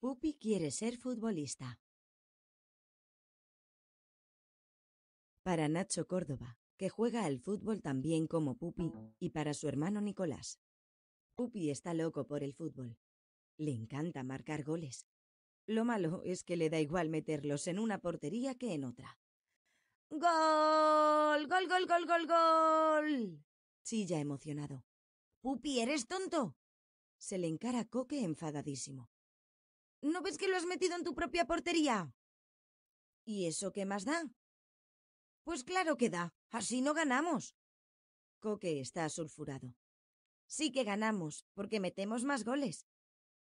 Pupi quiere ser futbolista. Para Nacho Córdoba, que juega al fútbol también como Pupi, y para su hermano Nicolás. Pupi está loco por el fútbol. Le encanta marcar goles. Lo malo es que le da igual meterlos en una portería que en otra. ¡Gol! ¡Gol, gol, gol, gol, gol! Chilla emocionado. Pupi, ¿eres tonto? Se le encara Coque enfadadísimo. ¿No ves que lo has metido en tu propia portería? ¿Y eso qué más da? Pues claro que da. Así no ganamos. Coque está sulfurado. Sí que ganamos, porque metemos más goles.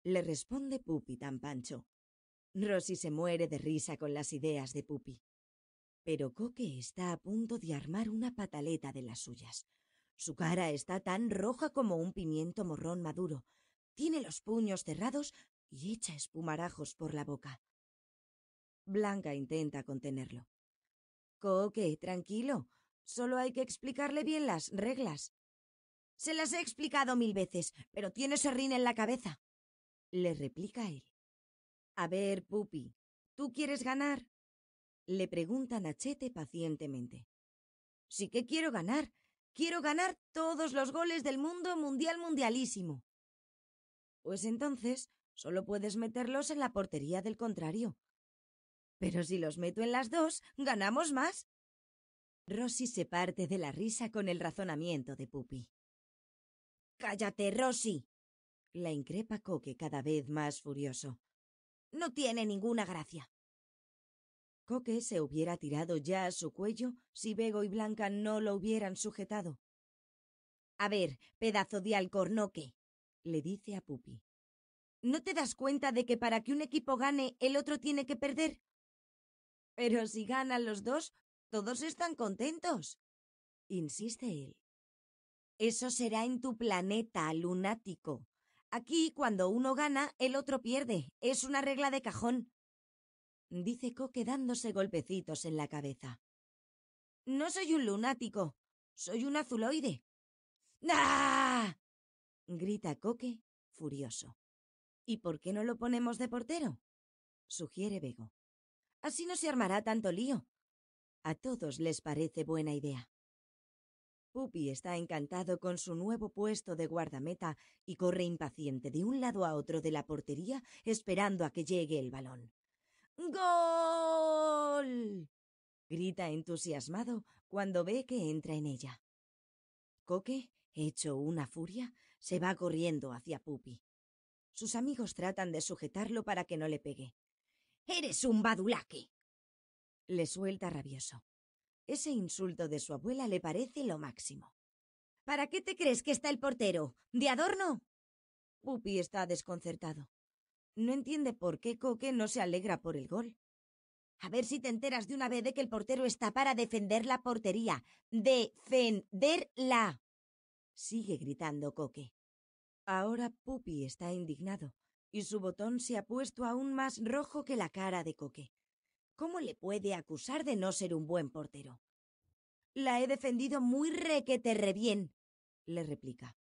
Le responde Pupi tan pancho. Rosy se muere de risa con las ideas de Pupi. Pero Coque está a punto de armar una pataleta de las suyas. Su cara está tan roja como un pimiento morrón maduro. Tiene los puños cerrados y echa espumarajos por la boca. Blanca intenta contenerlo. Coque, tranquilo. Solo hay que explicarle bien las reglas. Se las he explicado mil veces, pero tiene serrín en la cabeza. Le replica él. A ver, Pupi, ¿tú quieres ganar? Le pregunta Nachete pacientemente. Sí que quiero ganar. Quiero ganar todos los goles del mundo mundial mundialísimo. Pues entonces, solo puedes meterlos en la portería del contrario. Pero si los meto en las dos, ganamos más. Rosy se parte de la risa con el razonamiento de Pupi. Cállate, Rosy. La increpa Coque cada vez más furioso. No tiene ninguna gracia. Coque se hubiera tirado ya a su cuello si Bego y Blanca no lo hubieran sujetado. A ver, pedazo de alcornoque, le dice a Pupi. ¿No te das cuenta de que para que un equipo gane el otro tiene que perder? Pero si ganan los dos, todos están contentos, insiste él. Eso será en tu planeta, lunático. Aquí, cuando uno gana, el otro pierde. Es una regla de cajón. Dice Coque dándose golpecitos en la cabeza. No soy un lunático. Soy un azuloide. ¡Ah! grita Coque, furioso. ¿Y por qué no lo ponemos de portero? sugiere Bego. Así no se armará tanto lío. A todos les parece buena idea. Pupi está encantado con su nuevo puesto de guardameta y corre impaciente de un lado a otro de la portería esperando a que llegue el balón. ¡Gol! grita entusiasmado cuando ve que entra en ella. Coque, hecho una furia, se va corriendo hacia Pupi. Sus amigos tratan de sujetarlo para que no le pegue. ¡Eres un badulaque! le suelta rabioso. Ese insulto de su abuela le parece lo máximo. ¿Para qué te crees que está el portero? ¿De adorno? Pupi está desconcertado. No entiende por qué Coque no se alegra por el gol. A ver si te enteras de una vez de que el portero está para defender la portería. ¡Defenderla! Sigue gritando Coque. Ahora Pupi está indignado y su botón se ha puesto aún más rojo que la cara de Coque. ¿Cómo le puede acusar de no ser un buen portero? La he defendido muy te re bien, le replica.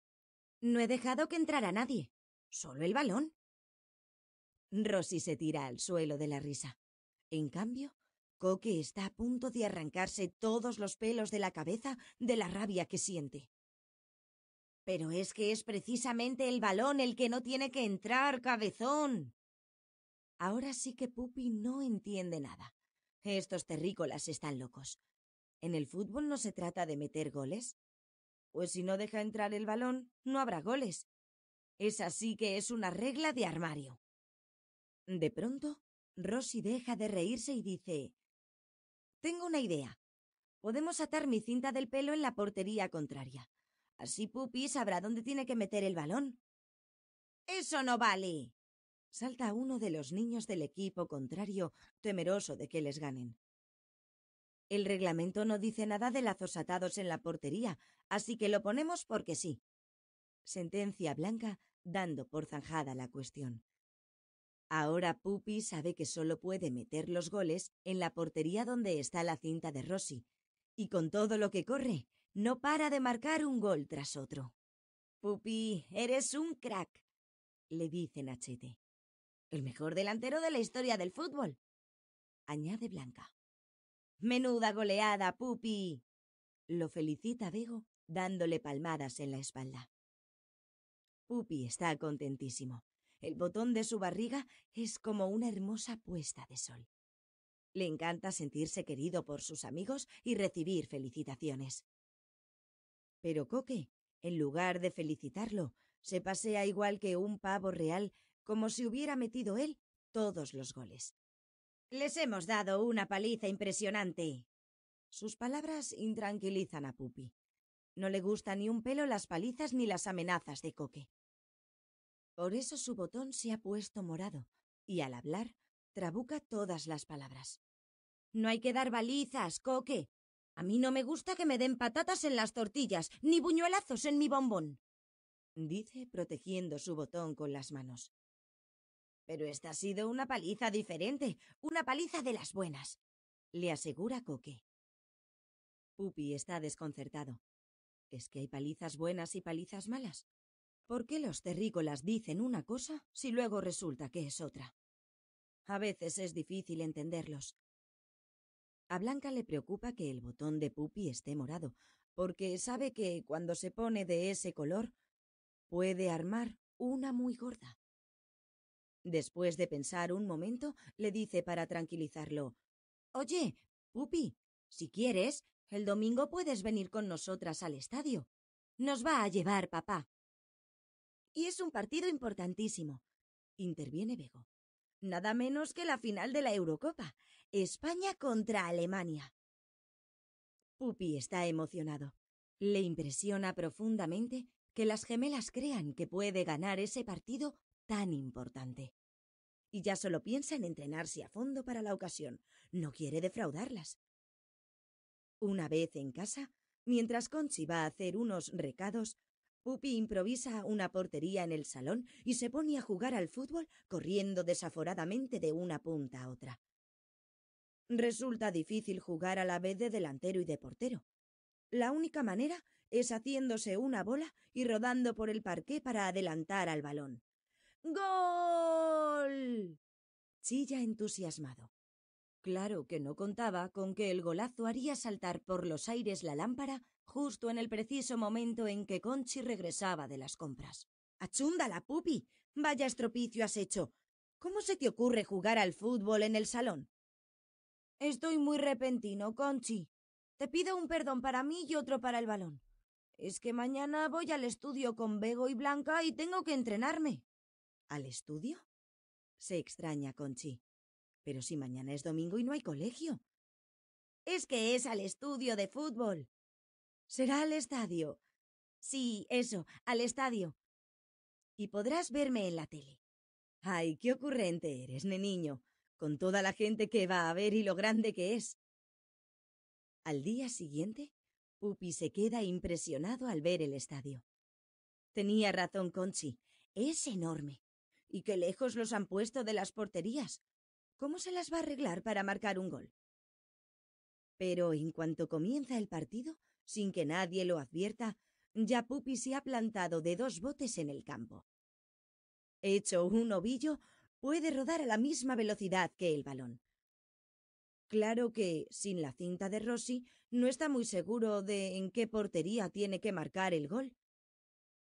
No he dejado que entrara nadie, solo el balón. Rosy se tira al suelo de la risa. En cambio, Coque está a punto de arrancarse todos los pelos de la cabeza de la rabia que siente. Pero es que es precisamente el balón el que no tiene que entrar, cabezón. Ahora sí que Pupi no entiende nada. Estos terrícolas están locos. En el fútbol no se trata de meter goles. Pues si no deja entrar el balón, no habrá goles. Es así que es una regla de armario. De pronto, Rosy deja de reírse y dice Tengo una idea. Podemos atar mi cinta del pelo en la portería contraria. Así Pupi sabrá dónde tiene que meter el balón. ¡Eso no vale! Salta uno de los niños del equipo contrario, temeroso de que les ganen. El reglamento no dice nada de lazos atados en la portería, así que lo ponemos porque sí. Sentencia Blanca dando por zanjada la cuestión. Ahora Pupi sabe que solo puede meter los goles en la portería donde está la cinta de Rossi, y con todo lo que corre, no para de marcar un gol tras otro. Pupi, eres un crack, le dice Nachete. El mejor delantero de la historia del fútbol, añade Blanca. Menuda goleada, Pupi, lo felicita Bego dándole palmadas en la espalda. Pupi está contentísimo. El botón de su barriga es como una hermosa puesta de sol. Le encanta sentirse querido por sus amigos y recibir felicitaciones. Pero Coque, en lugar de felicitarlo, se pasea igual que un pavo real, como si hubiera metido él todos los goles. Les hemos dado una paliza impresionante. Sus palabras intranquilizan a Pupi. No le gusta ni un pelo las palizas ni las amenazas de Coque. Por eso su botón se ha puesto morado, y al hablar, trabuca todas las palabras. No hay que dar balizas, Coque. A mí no me gusta que me den patatas en las tortillas, ni buñuelazos en mi bombón, dice protegiendo su botón con las manos. Pero esta ha sido una paliza diferente, una paliza de las buenas, le asegura Coque. Pupi está desconcertado. ¿Es que hay palizas buenas y palizas malas? ¿Por qué los terrícolas dicen una cosa si luego resulta que es otra? A veces es difícil entenderlos, a Blanca le preocupa que el botón de Pupi esté morado, porque sabe que cuando se pone de ese color puede armar una muy gorda. Después de pensar un momento, le dice para tranquilizarlo Oye, Pupi, si quieres, el domingo puedes venir con nosotras al estadio. Nos va a llevar papá. Y es un partido importantísimo, interviene Bego nada menos que la final de la Eurocopa, España contra Alemania. Pupi está emocionado. Le impresiona profundamente que las gemelas crean que puede ganar ese partido tan importante. Y ya solo piensa en entrenarse a fondo para la ocasión. No quiere defraudarlas. Una vez en casa, mientras Conchi va a hacer unos recados, Pupi improvisa una portería en el salón y se pone a jugar al fútbol corriendo desaforadamente de una punta a otra. Resulta difícil jugar a la vez de delantero y de portero. La única manera es haciéndose una bola y rodando por el parqué para adelantar al balón. ¡Gol! Chilla entusiasmado. Claro que no contaba con que el golazo haría saltar por los aires la lámpara justo en el preciso momento en que Conchi regresaba de las compras. la pupi! ¡Vaya estropicio has hecho! ¿Cómo se te ocurre jugar al fútbol en el salón? Estoy muy repentino, Conchi. Te pido un perdón para mí y otro para el balón. Es que mañana voy al estudio con Bego y Blanca y tengo que entrenarme. ¿Al estudio? Se extraña, Conchi. Pero si mañana es domingo y no hay colegio. Es que es al estudio de fútbol. Será al estadio. Sí, eso, al estadio. Y podrás verme en la tele. Ay, qué ocurrente eres, neniño, con toda la gente que va a ver y lo grande que es. Al día siguiente, Pupi se queda impresionado al ver el estadio. Tenía razón Conchi, es enorme. Y qué lejos los han puesto de las porterías. ¿Cómo se las va a arreglar para marcar un gol? Pero en cuanto comienza el partido, sin que nadie lo advierta, ya Pupi se ha plantado de dos botes en el campo. Hecho un ovillo, puede rodar a la misma velocidad que el balón. Claro que, sin la cinta de Rossi, no está muy seguro de en qué portería tiene que marcar el gol.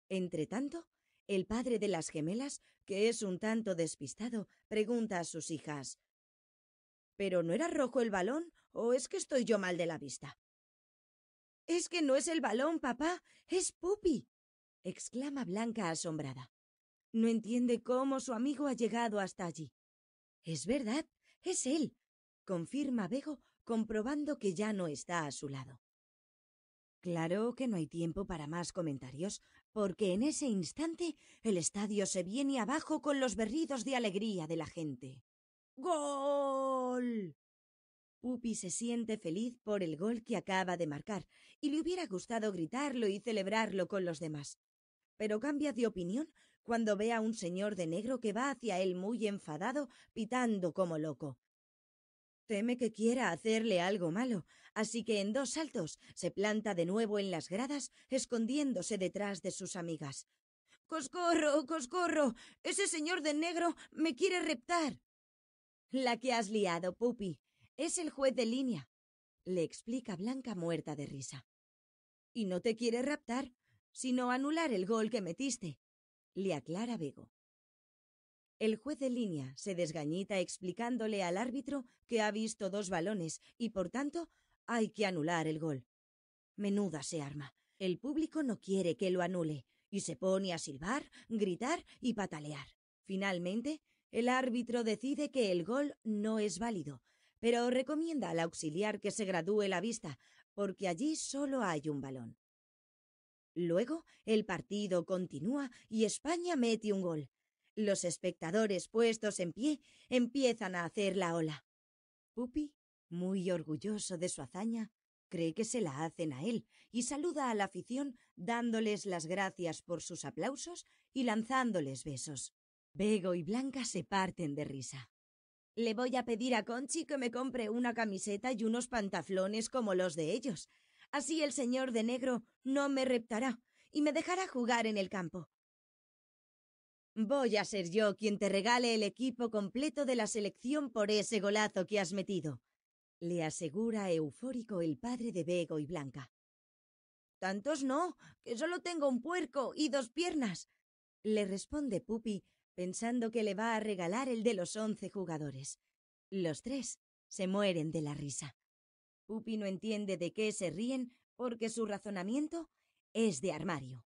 Entretanto, el padre de las gemelas, que es un tanto despistado, pregunta a sus hijas ¿Pero no era rojo el balón o es que estoy yo mal de la vista? Es que no es el balón, papá, es Pupi. exclama Blanca asombrada. No entiende cómo su amigo ha llegado hasta allí. Es verdad, es él, confirma Bego, comprobando que ya no está a su lado. Claro que no hay tiempo para más comentarios, porque en ese instante el estadio se viene abajo con los berridos de alegría de la gente. ¡Gol! Pupi se siente feliz por el gol que acaba de marcar y le hubiera gustado gritarlo y celebrarlo con los demás. Pero cambia de opinión cuando ve a un señor de negro que va hacia él muy enfadado, pitando como loco. Teme que quiera hacerle algo malo, así que en dos saltos se planta de nuevo en las gradas, escondiéndose detrás de sus amigas. Coscorro, coscorro. Ese señor de negro me quiere reptar. La que has liado, Pupi. Es el juez de línea, le explica Blanca muerta de risa. Y no te quiere raptar, sino anular el gol que metiste, le aclara Bego. El juez de línea se desgañita explicándole al árbitro que ha visto dos balones y por tanto hay que anular el gol. Menuda se arma. El público no quiere que lo anule y se pone a silbar, gritar y patalear. Finalmente, el árbitro decide que el gol no es válido pero recomienda al auxiliar que se gradúe la vista, porque allí solo hay un balón. Luego el partido continúa y España mete un gol. Los espectadores puestos en pie empiezan a hacer la ola. Pupi, muy orgulloso de su hazaña, cree que se la hacen a él y saluda a la afición dándoles las gracias por sus aplausos y lanzándoles besos. Bego y Blanca se parten de risa. Le voy a pedir a Conchi que me compre una camiseta y unos pantaflones como los de ellos. Así el señor de negro no me reptará y me dejará jugar en el campo. Voy a ser yo quien te regale el equipo completo de la selección por ese golazo que has metido, le asegura eufórico el padre de Bego y Blanca. Tantos no, que solo tengo un puerco y dos piernas, le responde Pupi, pensando que le va a regalar el de los once jugadores. Los tres se mueren de la risa. Pupi no entiende de qué se ríen porque su razonamiento es de armario.